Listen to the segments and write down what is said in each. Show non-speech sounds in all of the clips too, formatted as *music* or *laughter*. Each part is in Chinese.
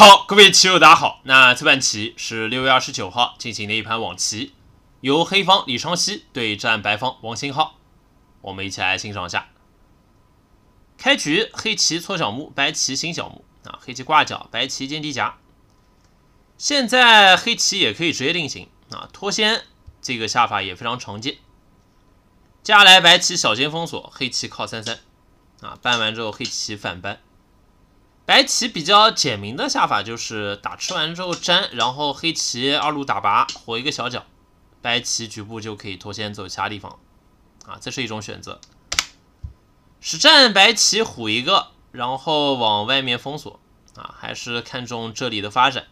好，各位棋友，大家好。那这盘棋是六月二十九号进行的一盘网棋，由黑方李昌曦对战白方王星浩，我们一起来欣赏一下。开局黑棋搓小目，白棋新小目啊。黑棋挂角，白棋尖地夹。现在黑棋也可以直接定型啊，脱先这个下法也非常常见。接下来白棋小尖封锁，黑棋靠三三啊。搬完之后，黑棋反搬。白棋比较简明的下法就是打吃完之后粘，然后黑棋二路打拔活一个小角，白棋局部就可以脱先走其他地方，啊，这是一种选择。实战白棋虎一个，然后往外面封锁，啊，还是看中这里的发展。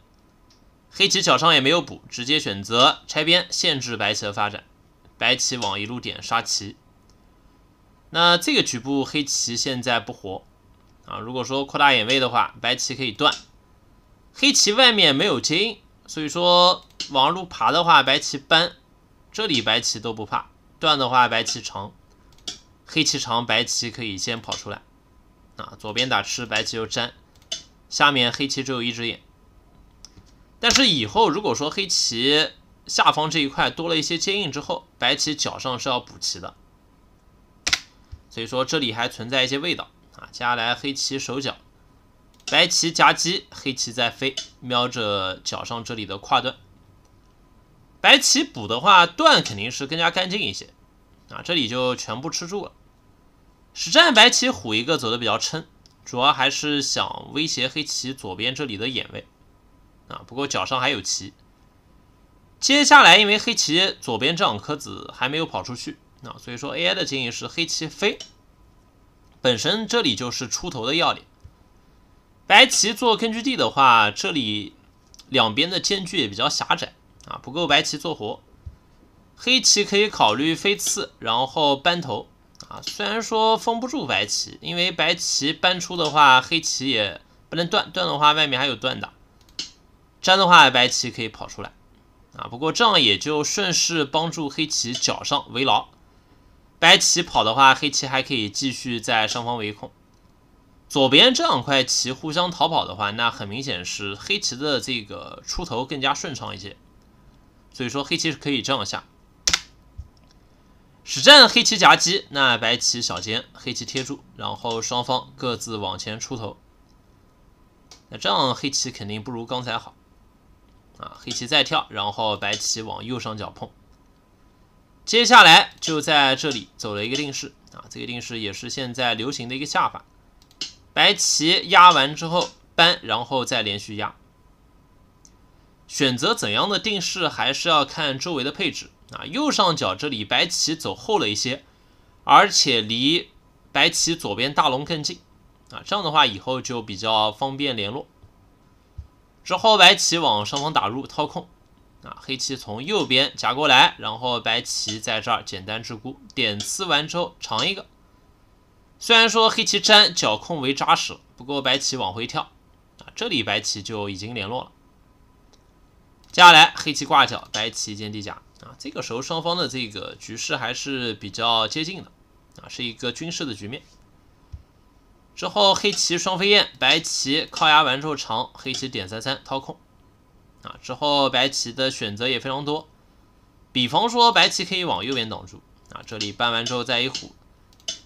黑棋脚上也没有补，直接选择拆边限制白棋的发展，白棋往一路点杀棋。那这个局部黑棋现在不活。啊，如果说扩大眼位的话，白棋可以断，黑棋外面没有金，所以说往路爬的话，白棋扳，这里白棋都不怕断的话，白棋长，黑棋长，白棋可以先跑出来。啊，左边打吃，白棋又粘，下面黑棋只有一只眼。但是以后如果说黑棋下方这一块多了一些接应之后，白棋脚上是要补齐的，所以说这里还存在一些味道。啊，接下来黑棋手脚，白棋夹击，黑棋在飞，瞄着脚上这里的跨段。白棋补的话，断肯定是更加干净一些。啊，这里就全部吃住了。实战白棋虎一个走的比较撑，主要还是想威胁黑棋左边这里的眼位。啊，不过脚上还有棋。接下来因为黑棋左边这两颗子还没有跑出去，啊，所以说 AI 的建议是黑棋飞。本身这里就是出头的要点，白棋做根据地的话，这里两边的间距也比较狭窄啊，不够白棋做活。黑棋可以考虑飞刺，然后扳头啊，虽然说封不住白棋，因为白棋搬出的话，黑棋也不能断，断的话外面还有断的，粘的话白棋可以跑出来啊，不过这样也就顺势帮助黑棋脚上围牢。白棋跑的话，黑棋还可以继续在上方围控。左边这两块棋互相逃跑的话，那很明显是黑棋的这个出头更加顺畅一些。所以说黑棋是可以这样下。实战黑棋夹击，那白棋小尖，黑棋贴住，然后双方各自往前出头。那这样黑棋肯定不如刚才好。啊，黑棋再跳，然后白棋往右上角碰。接下来就在这里走了一个定式啊，这个定式也是现在流行的一个下法。白棋压完之后搬，然后再连续压。选择怎样的定式，还是要看周围的配置啊。右上角这里白棋走后了一些，而且离白棋左边大龙更近啊，这样的话以后就比较方便联络。之后白棋往上方打入掏空。啊，黑棋从右边夹过来，然后白棋在这儿简单支孤，点刺完之后长一个。虽然说黑棋粘脚控为扎实，不过白棋往回跳，啊，这里白棋就已经联络了。接下来黑棋挂角，白棋见地夹，啊，这个时候双方的这个局势还是比较接近的，啊，是一个均势的局面。之后黑棋双飞燕，白棋靠压完之后长，黑棋点三三掏空。啊，之后白棋的选择也非常多，比方说白棋可以往右边挡住，啊，这里搬完之后再一虎，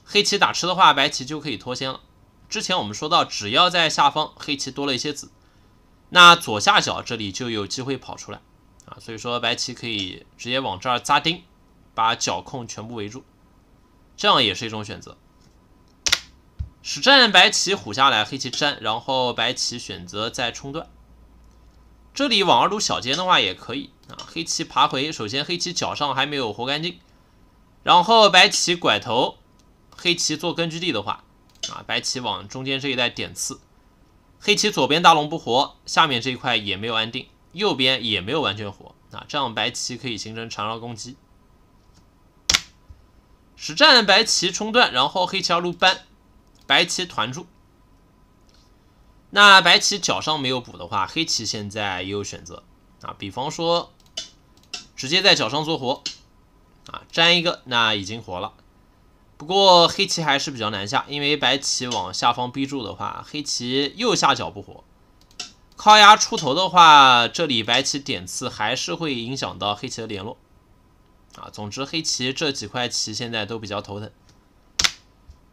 黑棋打吃的话，白棋就可以脱先了。之前我们说到，只要在下方黑棋多了一些子，那左下角这里就有机会跑出来，啊，所以说白棋可以直接往这儿扎钉，把角控全部围住，这样也是一种选择。实战白棋虎下来，黑棋粘，然后白棋选择再冲断。这里往二路小尖的话也可以啊，黑棋爬回，首先黑棋脚上还没有活干净，然后白棋拐头，黑棋做根据地的话，啊，白棋往中间这一带点刺，黑棋左边大龙不活，下面这一块也没有安定，右边也没有完全活，啊，这样白棋可以形成缠绕攻击。实战白棋冲断，然后黑棋二路搬，白棋团住。那白棋脚上没有补的话，黑棋现在也有选择啊，比方说直接在脚上做活啊，粘一个那已经活了。不过黑棋还是比较难下，因为白棋往下方逼住的话，黑棋右下角不活，靠压出头的话，这里白棋点刺还是会影响到黑棋的联络啊。总之，黑棋这几块棋现在都比较头疼，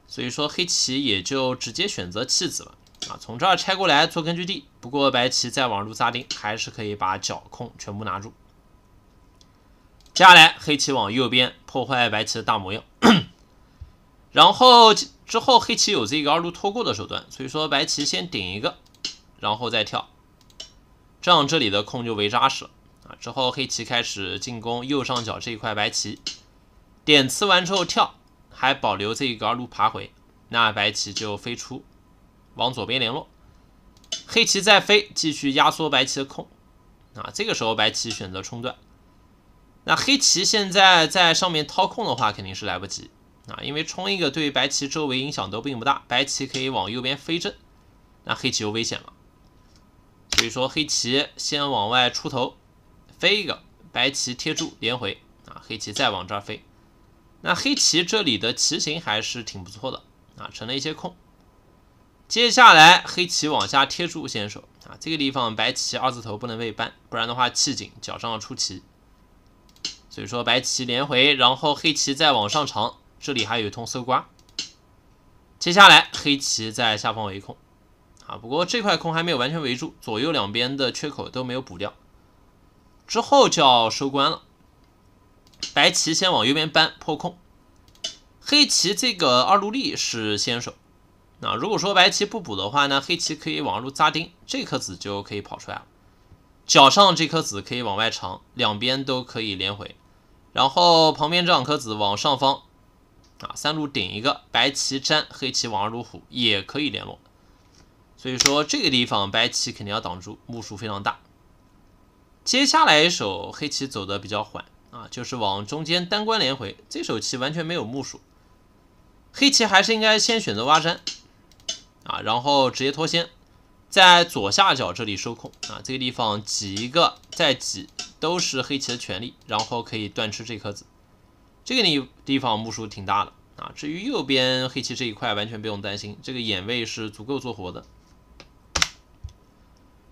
所以说黑棋也就直接选择弃子了。啊，从这儿拆过来做根据地。不过白棋再往路扎钉，还是可以把角控全部拿住。接下来黑棋往右边破坏白棋的大模样，然后之后黑棋有这个二路脱钩的手段，所以说白棋先顶一个，然后再跳，这样这里的空就围扎实了啊。之后黑棋开始进攻右上角这一块白棋，点刺完之后跳，还保留这一个二路爬回，那白棋就飞出。往左边联络，黑棋再飞，继续压缩白棋的空。啊，这个时候白棋选择冲断，那黑棋现在在上面掏空的话肯定是来不及啊，因为冲一个对白棋周围影响都并不大，白棋可以往右边飞正，那黑棋就危险了。所以说黑棋先往外出头，飞一个，白棋贴住连回，啊，黑棋再往这儿飞，那黑棋这里的棋形还是挺不错的啊，成了一些空。接下来黑棋往下贴住先手啊，这个地方白棋二字头不能被扳，不然的话气紧，脚上要出棋。所以说白棋连回，然后黑棋再往上长，这里还有一通搜刮。接下来黑棋在下方围空啊，不过这块空还没有完全围住，左右两边的缺口都没有补掉，之后就要收官了。白棋先往右边扳破空，黑棋这个二路立是先手。那如果说白棋不补的话呢，黑棋可以往入路扎钉，这颗子就可以跑出来了。脚上这颗子可以往外长，两边都可以连回。然后旁边这两颗子往上方，啊三路顶一个，白棋粘，黑棋往二路虎也可以联络。所以说这个地方白棋肯定要挡住，目数非常大。接下来一手黑棋走的比较缓啊，就是往中间单关连回。这手棋完全没有目数，黑棋还是应该先选择挖粘。啊，然后直接脱先，在左下角这里收控啊，这个地方挤一个再挤都是黑棋的权利，然后可以断吃这颗子。这个地方目数挺大的啊，至于右边黑棋这一块，完全不用担心，这个眼位是足够做活的。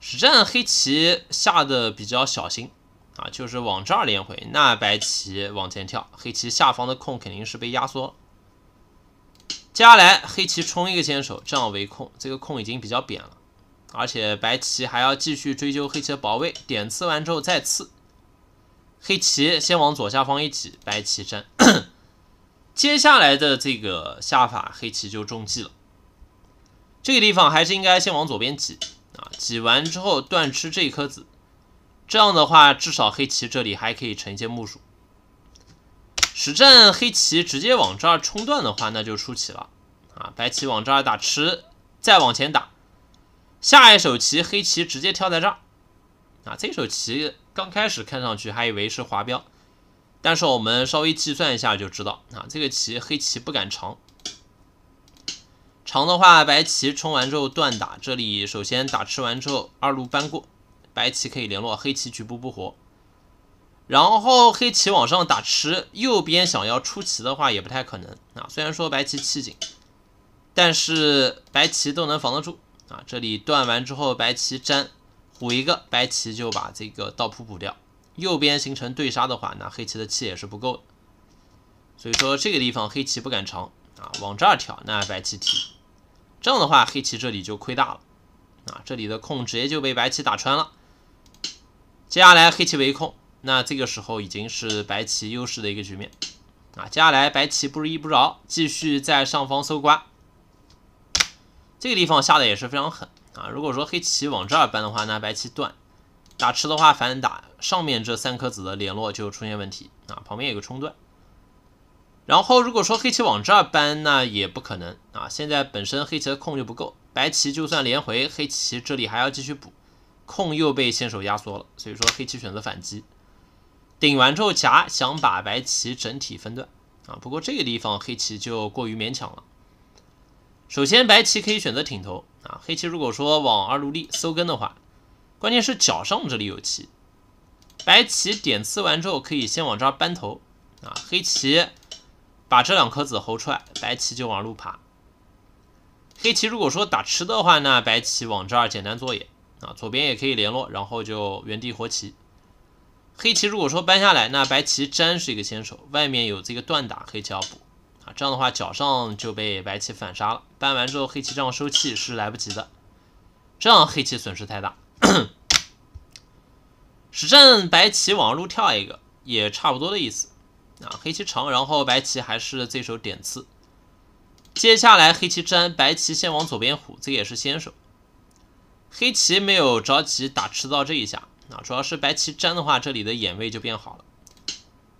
实战黑棋下的比较小心啊，就是往这儿连回，那白棋往前跳，黑棋下方的空肯定是被压缩了。接下来黑棋冲一个先手，这样围控这个控已经比较扁了，而且白棋还要继续追究黑棋的薄位，点刺完之后再刺，黑棋先往左下方一挤，白棋占。*clears throat* 接下来的这个下法，黑棋就中计了。这个地方还是应该先往左边挤啊，挤完之后断吃这一颗子，这样的话至少黑棋这里还可以成些目数。实战黑棋直接往这儿冲断的话，那就出奇了啊！白棋往这儿打吃，再往前打，下一手棋黑棋直接跳在这儿啊！这手棋刚开始看上去还以为是滑标，但是我们稍微计算一下就知道，啊，这个棋黑棋不敢长，长的话白棋冲完之后断打，这里首先打吃完之后二路扳过，白棋可以联络黑棋局部不活。然后黑棋往上打吃，右边想要出棋的话也不太可能啊。虽然说白棋气紧，但是白棋都能防得住啊。这里断完之后，白棋粘虎一个，白棋就把这个倒铺补掉。右边形成对杀的话，那黑棋的气也是不够的。所以说这个地方黑棋不敢长啊，往这儿挑，那白棋提，这样的话黑棋这里就亏大了啊。这里的空直接就被白棋打穿了。接下来黑棋围空。那这个时候已经是白棋优势的一个局面啊，接下来白棋不依不饶，继续在上方搜刮，这个地方下的也是非常狠啊。如果说黑棋往这儿搬的话，那白棋断，打吃的话反打，上面这三颗子的联络就出现问题啊。旁边有个冲断，然后如果说黑棋往这儿搬，那也不可能啊。现在本身黑棋的空就不够，白棋就算连回，黑棋这里还要继续补，空又被先手压缩了，所以说黑棋选择反击。顶完之后夹，想把白棋整体分段啊。不过这个地方黑棋就过于勉强了。首先白棋可以选择挺头啊，黑棋如果说往二路立搜根的话，关键是脚上这里有棋。白棋点刺完之后可以先往这儿扳头啊，黑棋把这两颗子出来，白棋就往路爬。黑棋如果说打吃的话，那白棋往这儿简单做眼啊，左边也可以联络，然后就原地活棋。黑棋如果说搬下来，那白棋粘是一个先手，外面有这个断打，黑棋要补啊，这样的话脚上就被白棋反杀了。搬完之后，黑棋这样收气是来不及的，这样黑棋损失太大。使 *coughs* 战白棋往路跳一个，也差不多的意思啊。黑棋长，然后白棋还是这手点刺。接下来黑棋粘，白棋先往左边虎，这个也是先手。黑棋没有着急打吃到这一下。啊，主要是白棋粘的话，这里的眼位就变好了。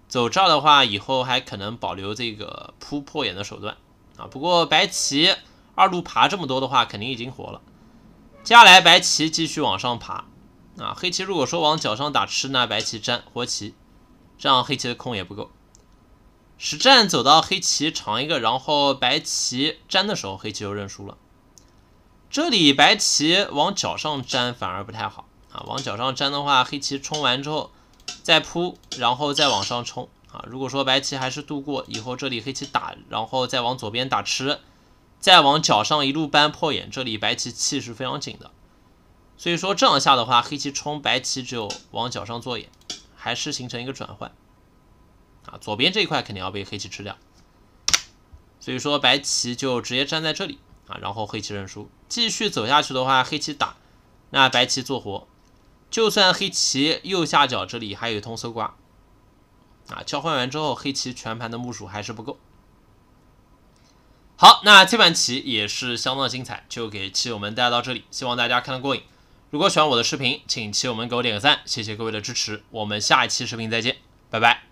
走这儿的话，以后还可能保留这个扑破眼的手段啊。不过白棋二路爬这么多的话，肯定已经活了。接下来白棋继续往上爬啊，黑棋如果说往脚上打吃，那白棋粘活棋，这样黑棋的空也不够。实战走到黑棋长一个，然后白棋粘的时候，黑棋就认输了。这里白棋往脚上粘反而不太好。啊，往脚上粘的话，黑棋冲完之后再扑，然后再往上冲啊。如果说白棋还是度过以后，这里黑棋打，然后再往左边打吃，再往脚上一路扳破眼，这里白棋气是非常紧的。所以说这样下的话，黑棋冲，白棋只有往脚上做眼，还是形成一个转换啊。左边这一块肯定要被黑棋吃掉，所以说白棋就直接粘在这里啊，然后黑棋认输。继续走下去的话，黑棋打，那白棋做活。就算黑棋右下角这里还有一通搜刮，啊，交换完之后，黑棋全盘的目数还是不够。好，那这盘棋也是相当的精彩，就给棋友们带到这里，希望大家看得过瘾。如果喜欢我的视频，请棋友们给我点个赞，谢谢各位的支持。我们下一期视频再见，拜拜。